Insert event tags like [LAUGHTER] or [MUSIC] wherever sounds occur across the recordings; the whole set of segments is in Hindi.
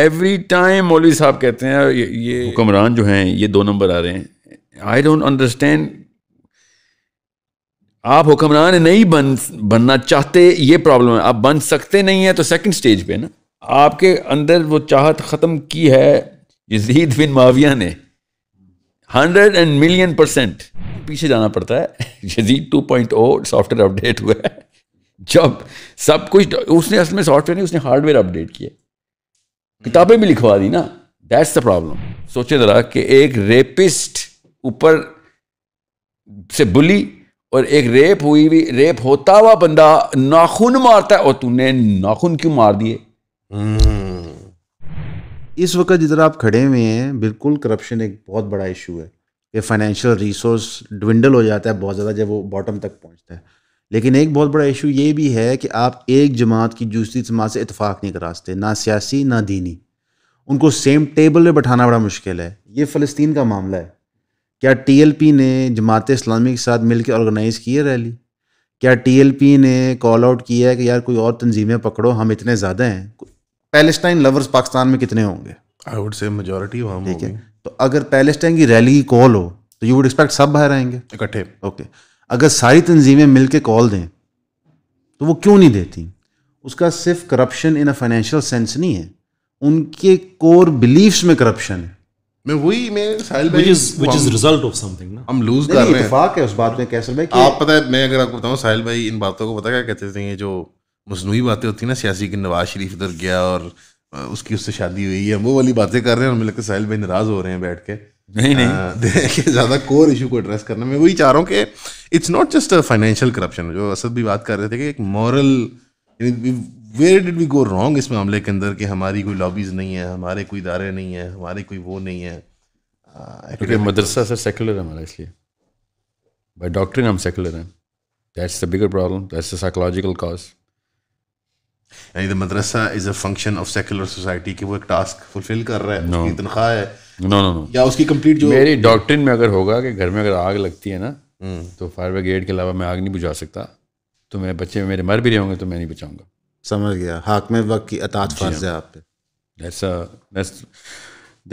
एवरी टाइम मौलवी साहब कहते हैं ये, हुक्मरान जो हैं ये दो नंबर आ रहे हैं आई डोंट अंडरस्टैंड आप हुक्मरान नहीं बन बनना चाहते ये प्रॉब्लम है आप बन सकते नहीं है तो सेकंड स्टेज पे ना आपके अंदर वो चाहत ख़त्म की है यजीद बिन माविया ने हंड्रेड एंड मिलियन परसेंट पीछे जाना पड़ता है यजीद two point O software update हुआ है जब सब कुछ उसने असल में सॉफ्टवेयर नहीं उसने हार्डवेयर अपडेट किया किताबें भी लिखवा दी ना दैट्स द प्रॉब्लम सोचे जरा कि एक रेपिस्ट ऊपर से बुली और एक रेप हुई भी रेप होता हुआ बंदा नाखून मारता है और तूने नाखून क्यों मार दिए हम्म। इस वक्त जिधर आप खड़े हुए हैं बिल्कुल करप्शन एक बहुत बड़ा इशू है ये फाइनेंशियल रिसोर्स डिविंडल हो जाता है बहुत ज़्यादा जब वो बॉटम तक पहुंचता है लेकिन एक बहुत बड़ा इशू ये भी है कि आप एक जमात की दूसरी जमात से इतफाक़ नहीं करा सकते ना सियासी ना दीनी उनको सेम टेबल में बैठाना बड़ा मुश्किल है ये फ़लस्तीन का मामला है क्या टीएलपी ने जमात इस्लामी के साथ मिलकर ऑर्गेनाइज़ की है रैली क्या टीएलपी ने कॉल आउट किया है कि यार कोई और तंजीमें पकड़ो हम इतने ज़्यादा हैं पैलेस्टाइन लवर्स पाकिस्तान में कितने होंगे आई वुड से मेजोरिटी ठीक है तो अगर पैलेस्टाइन की रैली की कॉल हो तो यू वुड एक्सपेक्ट सब बाहर आएंगे इकट्ठे ओके okay. अगर सारी तंजीमें मिल के कॉल दें तो वो क्यों नहीं देती उसका सिर्फ corruption in a financial sense नहीं है उनके कोर बिलीफ्स में करप्शन है मैं वही मैं साहिल भाई which is result of something ना हम लूज कर रहे हैं इत्तेफाक है उस बात में कैसल भाई आप पता है मैं अगर आपको बताऊं साहिल भाई इन बातों को पता क्या कहते थे ये जो मसनूई बातें होती ना सियासी की नवाज शरीफ इधर गया और उसकी उससे शादी हुई है वो वाली बातें कर रहे हैं और मुझे लगता है साहिल भाई नाराज हो रहे हैं बैठ के नहीं नहीं ज़्यादा कोर इशू को एड्रेस करना मैं वही चाह रहा हूँ कि it's not just a financial corruption जो असद भी बात कर रहे थे कि एक moral where did we go wrong इस मामले के अंदर कि हमारी कोई लॉबीज़ नहीं है हमारे कोई इदारे नहीं है हमारे कोई वो नहीं है क्योंकि मदरसा सर सेकुलर है हमारा इसलिए बाई डॉक्टर हम सेकुलर हैं that's the bigger problem that's the psychological cause यानी the madrasa is a function of secular society कि वो एक टास्क फुलफिल कर रहा है no. उसकी तनख्वाह है नो नो नो या उसकी कंप्लीट जो मेरी डॉक्ट्रिन में अगर होगा कि घर में अगर आग लगती है ना hmm. तो फायर ब्रिगेड के अलावा मैं आग नहीं बुझा सकता तो मेरे बच्चे मेरे मर भी रहे होंगे तो मैं नहीं बचाऊंगा समझ गया हाक में वक्त की अतात फर्ज है हाँ। आप पे that's a that's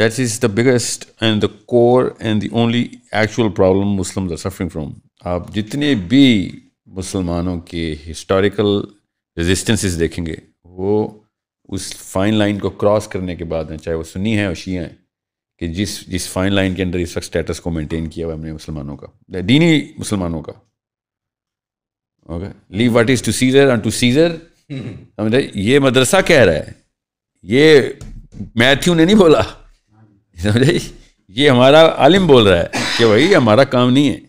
that's is the biggest and the core and the only actual problem Muslims are suffering from आप जितने भी मुसलमानों के हिस्टोरिकल रेजिस्टेंसेस देखेंगे वो उस फाइन लाइन को क्रॉस करने के बाद हैं चाहे वो सुन्नी है और शिया हैं कि जिस जिस फाइन लाइन के अंदर इस वक्त स्टेटस को मेंटेन किया हुआ हमने मुसलमानों का दीनी मुसलमानों का okay leave what is to Caesar and to Caesar समझे ये मदरसा कह रहा है ये मैथ्यू ने नहीं बोला समझे ये हमारा आलिम बोल रहा है कि भाई हमारा काम नहीं है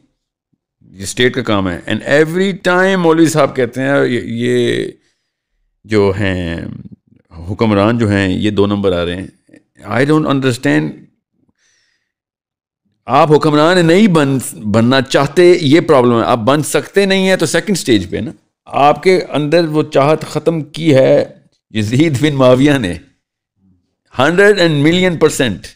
ये स्टेट का काम है एंड एवरी टाइम मौलवी साहब कहते हैं ये, जो हैं हुक्मरान जो हैं ये दो नंबर आ रहे हैं आई डोंट अंडरस्टैंड आप हुक्मरान नहीं बन बनना चाहते ये प्रॉब्लम है आप बन सकते नहीं हैं तो सेकंड स्टेज पे ना आपके अंदर वो चाहत ख़त्म की है यजीद बिन माविया ने हंड्रेड एंड मिलियन परसेंट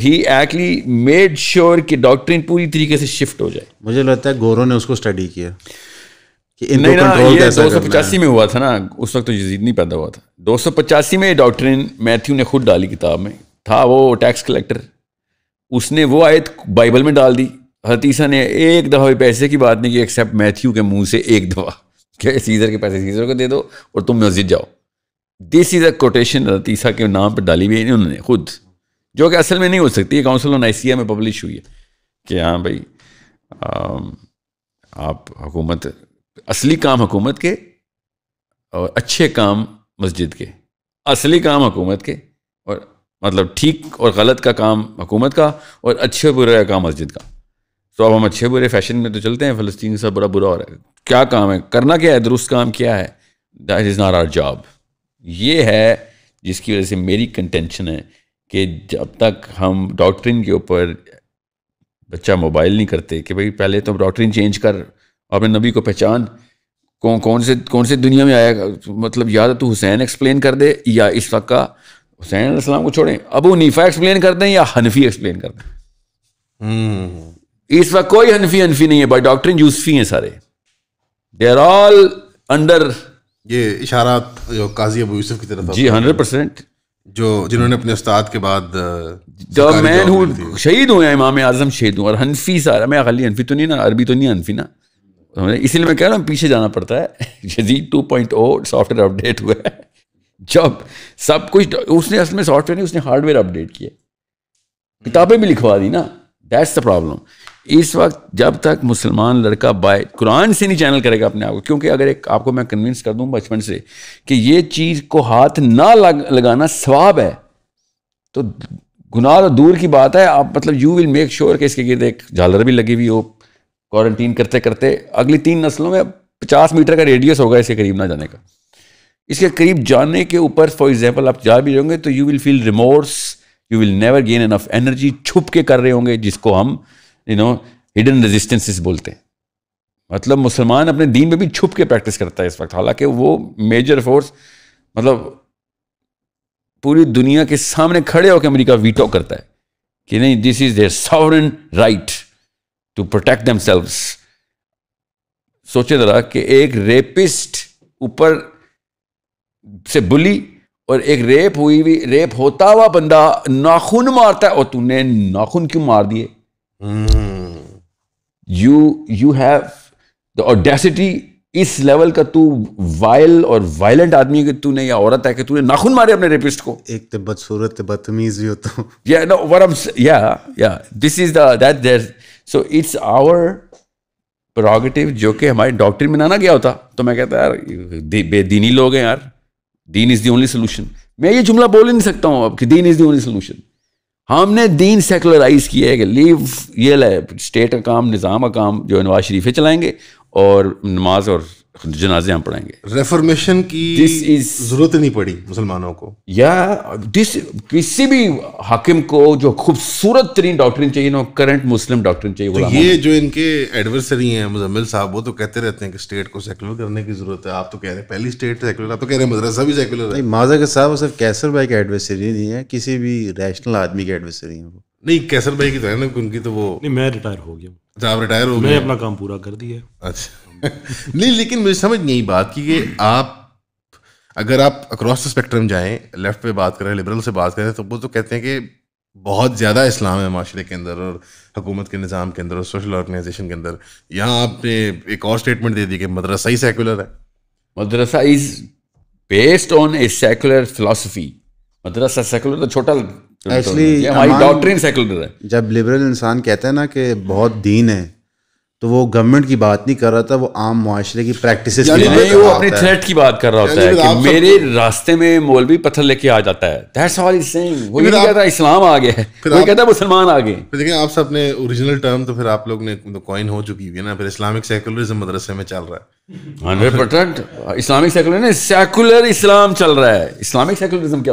ही एक्चुअली मेड श्योर कि डॉक्ट्रिन पूरी तरीके से शिफ्ट हो जाए मुझे लगता है गोरो ने उसको स्टडी किया कि नहीं ना ये दो सौ पचासी में हुआ था ना उस वक्त तो यजीद नहीं पैदा हुआ था दो सौ पचासी में डॉक्ट्रिन मैथ्यू ने खुद डाली किताब में था वो टैक्स कलेक्टर उसने वो आयत बाइबल में डाल दी हतीसा ने एक दफ़ा भी पैसे की बात नहीं की एक्सेप्ट मैथ्यू के मुंह से एक दफ़ा कि सीज़र के पैसे सीज़र को दे दो और तुम मस्जिद जाओ दिस इज़ अ कोटेशन हतीसा के नाम पर डाली हुई उन्होंने खुद जो कि असल में नहीं हो सकती है काउंसिल ऑन आई में पब्लिश हुई है कि हाँ भाई आप हुकूमत असली काम हुकूमत के और अच्छे काम मस्जिद के असली काम हुकूमत के और मतलब ठीक और गलत का काम हुकूमत का और अच्छे बुरे का काम मस्जिद का तो अब हम अच्छे बुरे फैशन में तो चलते हैं फ़लस्तीन के साथ बड़ा बुरा हो रहा है क्या काम है करना क्या है दुरुस्त काम क्या है that is not our job ये है जिसकी वजह से मेरी कंटेंशन है कि जब तक हम डॉक्ट्रिन के ऊपर बच्चा मोबाइल नहीं करते कि भाई पहले तो डॉक्ट्रिन चेंज कर अपने नबी को पहचान कौन कौन से कौन से दुनिया में आया मतलब या तो तू हुसैन एक्सप्लेन कर दे या इस वक्त का हुसैन इस्लाम को छोड़ें अबू नीफा एक्सप्लेन कर दें या हनफी एक्सप्लेन कर दें हम्म। इस वक्त कोई हनफी हनफी नहीं है भाई डॉक्ट्रिन यूसफी हैं सारे दे आर ऑल अंडर ये इशारा जो काजी अबू यूसुफ की तरफ जी हंड्रेड परसेंट जो जिन्होंने अपने उस्ताद के बाद द मैन हूँ शहीद हुए इमाम आजम शहीद हूँ और हनफी सारा मैं खाली हनफी तो नहीं ना अरबी तो नहीं हनफी ना इसीलिए मैं कह रहा हूँ पीछे जाना पड़ता है जदीद two point O software update हुआ है जब सब कुछ उसने असल में सॉफ्टवेयर नहीं उसने हार्डवेयर अपडेट किया किताबें भी लिखवा दी ना दैट्स द प्रॉब्लम इस वक्त जब तक मुसलमान लड़का बाय कुरान से नहीं चैनल करेगा अपने आप को क्योंकि अगर एक आपको मैं कन्विंस कर दूं बचपन से कि ये चीज़ को हाथ ना लग, लगाना स्वाब है तो गुनाह तो दूर की बात है आप मतलब यू विल मेक श्योर कि इसके गिर्द एक झालर भी लगी हुई हो क्वारंटीन करते करते अगली तीन नस्लों में पचास मीटर का रेडियस होगा इसके करीब ना जाने का इसके करीब जाने के ऊपर फॉर एग्जाम्पल आप जा भी जाओगे तो you will feel remorse you will never gain enough energy छुप के कर रहे होंगे जिसको हम यू नो हिडन रेजिस्टेंसेस बोलते हैं मतलब मुसलमान अपने दीन में भी छुप के प्रैक्टिस करता है इस वक्त हालांकि वो मेजर फोर्स मतलब पूरी दुनिया के सामने खड़े होकर अमेरिका वीटो करता है कि नहीं this is their sovereign right to protect them सोचे जरा कि एक रेपिस्ट ऊपर से बुली और एक रेप हुई हुई रेप होता हुआ बंदा नाखून मारता है और तूने नाखून क्यों मार दिए you you have the audacity इस लेवल का तू वायल और वायलेंट आदमी के तूने या औरत है कि तूने नाखून मारे अपने रेपिस्ट को एक तो बदसूरत तो बदतमीज भी होता हूँ या नो व्हाट आई एम या या this is the that their so it's our prerogative जो कि हमारे डॉक्टर में ना गया होता तो मैं कहता यार बेदीनी लोग हैं यार दीन इज़ दी ओनली सोल्यूशन मैं ये जुमला बोल ही नहीं सकता हूँ अब कि दीन इज़ दी ओनली सोल्यूशन हमने दीन सेकुलराइज किया है कि लीव ये स्टेट का काम निज़ाम का काम जो नवाज शरीफ चलाएंगे और नमाज और जनाजे हम पढ़ाएंगे रेफॉर्मेशन की दिस इज जरूरत नहीं पड़ी मुसलमानों को या दिस किसी भी हाकिम को जो खूबसूरत तरीन डॉक्ट्रिन चाहिए ना करंट मुस्लिम डॉक्ट्रिन चाहिए तो ये जो इनके एडवर्सरी हैं मुजम्मिल साहब वो तो कहते रहते हैं कि स्टेट को सेकुलर करने की जरूरत है आप तो कह रहे हैं पहली स्टेट सेकुलर आप तो कह रहे हैं मदरसा भी सेकुलर है माजा के साहब सिर्फ कैसर भाई की एडवर्सरी नहीं है किसी भी रैशनल आदमी की एडवर्सरी है वो नहीं कैसर भाई की तो है ना उनकी तो वो नहीं मैं रिटायर हो गया अच्छा, आप रिटायर हो गए अपना काम पूरा कर दिया अच्छा [LAUGHS] नहीं लेकिन मुझे समझ नहीं बात कि ये आप अगर आप अक्रॉस द स्पेक्ट्रम जाएं लेफ्ट पे बात करें लिबरल से बात करें तो वो तो कहते हैं कि बहुत ज़्यादा इस्लाम है माशरे के अंदर और हुकूमत के निज़ाम के अंदर और सोशल ऑर्गेनाइजेशन के अंदर यहाँ आपने एक और स्टेटमेंट दे दी कि मदरसा ही सेकुलर है madrasa is based on a secular philosophy मदरसा सेकुलर तो छोटा एक्चुअली तो हमारी डॉक्ट्रिन सेकुलर है जब लिबरल इंसान कहते हैं ना कि बहुत दीन है तो वो गवर्नमेंट की बात नहीं कर रहा था वो आम मुआरे की प्रैक्टिस वो अपनी थ्रेट की बात कर रहा होता है कि मेरे रास्ते में मौलवी पत्थर लेके आ जाता है वो ये कहता इस्लाम आ गया है वो कहता है मुसलमान आ गए देखिए आप सबने ओरिजिनल टर्म तो फिर आप लोग ने कॉइन तो हो चुकी हुई है ना फिर इस्लामिक सेकुलरिज्म मदरसे में चल रहा है hundred percent Islamic secular secular Islam चल रहा है इस्लामिक सेकुलरिज्म क्या